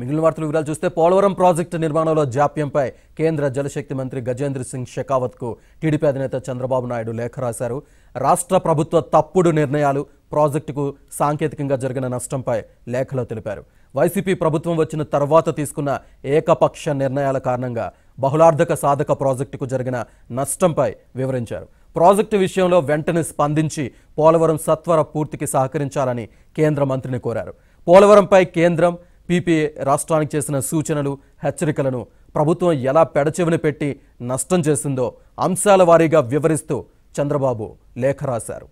మిగిలిన వార్తల వివరాలు చూస్తే పోలవరం ప్రాజెక్టు నిర్మాణంలో జాప్యంపై కేంద్ర జలశక్తి మంత్రి గజేంద్ర సింగ్ షెకావత్కు టీడీపీ అధినేత చంద్రబాబు నాయుడు లేఖ రాశారు రాష్ట్ర ప్రభుత్వ తప్పుడు నిర్ణయాలు ప్రాజెక్టుకు సాంకేతికంగా జరిగిన నష్టంపై లేఖలో తెలిపారు వైసీపీ ప్రభుత్వం వచ్చిన తర్వాత తీసుకున్న ఏకపక్ష నిర్ణయాల కారణంగా బహుళార్థక సాధక ప్రాజెక్టుకు జరిగిన నష్టంపై వివరించారు ప్రాజెక్టు విషయంలో వెంటనే స్పందించి పోలవరం సత్వర పూర్తికి సహకరించాలని కేంద్ర మంత్రిని కోరారు పోలవరంపై కేంద్రం పీపీఏ రాష్ట్రానికి చేసిన సూచనలు హెచ్చరికలను ప్రభుత్వం ఎలా పెడచెవిన పెట్టి నష్టం చేసిందో అంశాల వారీగా వివరిస్తూ చంద్రబాబు లేఖ రాశారు